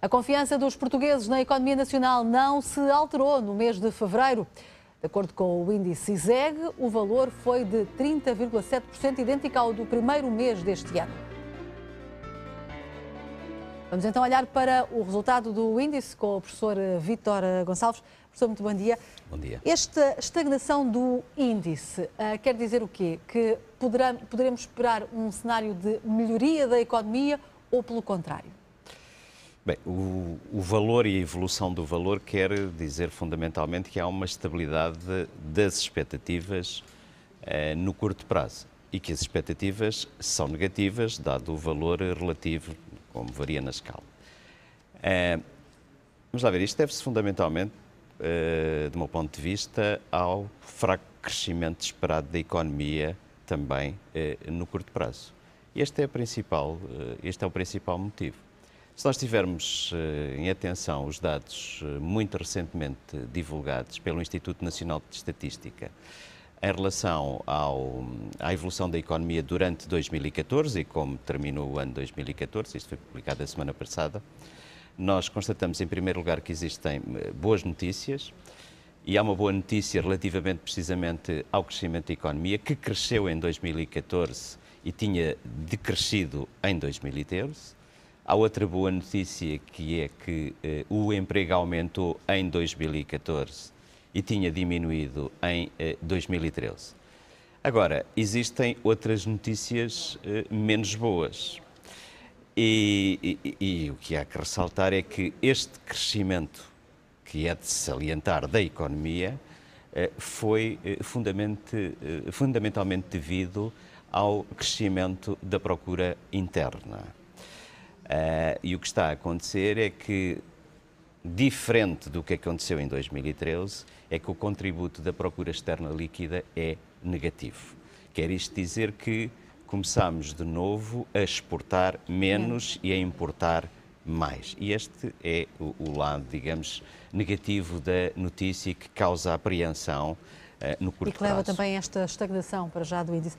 A confiança dos portugueses na economia nacional não se alterou no mês de fevereiro. De acordo com o índice ISEG, o valor foi de 30,7%, idêntico ao do primeiro mês deste ano. Vamos então olhar para o resultado do índice com o professor Vítor Gonçalves. Professor, muito bom dia. Bom dia. Esta estagnação do índice uh, quer dizer o quê? Que poderá, poderemos esperar um cenário de melhoria da economia ou pelo contrário? Bem, o, o, valor e a evolução do valor quer dizer fundamentalmente que há uma estabilidade das expectativas eh, no curto prazo e que as expectativas são negativas, dado o valor relativo, como varia na escala. Eh, vamos lá ver, isto deve-se fundamentalmente, eh, do meu ponto de vista, ao fraco crescimento esperado da economia também eh, no curto prazo. Este é, principal, eh, este é o principal motivo. Se nós tivermos eh, em atenção os dados eh, muito recentemente divulgados pelo Instituto Nacional de Estatística em relação ao, à evolução da economia durante 2014 e como terminou o ano 2014, isto foi publicado a semana passada, nós constatamos em primeiro lugar que existem eh, boas notícias e há uma boa notícia relativamente precisamente ao crescimento da economia que cresceu em 2014 e tinha decrescido em 2013. Há outra boa notícia que é que eh, o emprego aumentou em 2014 e tinha diminuído em 2013. Eh, Agora, existem outras notícias eh, menos boas. E, e, e o que há que ressaltar é que este crescimento, que é de salientar da economia, foi fundamentalmente devido ao crescimento da procura interna. Uh, e o que está a acontecer é que, diferente do que aconteceu em 2013, é que o contributo da procura externa líquida é negativo. Quer isto dizer que começamos de novo a exportar menos e a importar mais. E este é o, o lado, digamos, negativo da notícia que causa apreensão uh, no curto prazo. E que leva prazo. também esta estagnação para já do índice.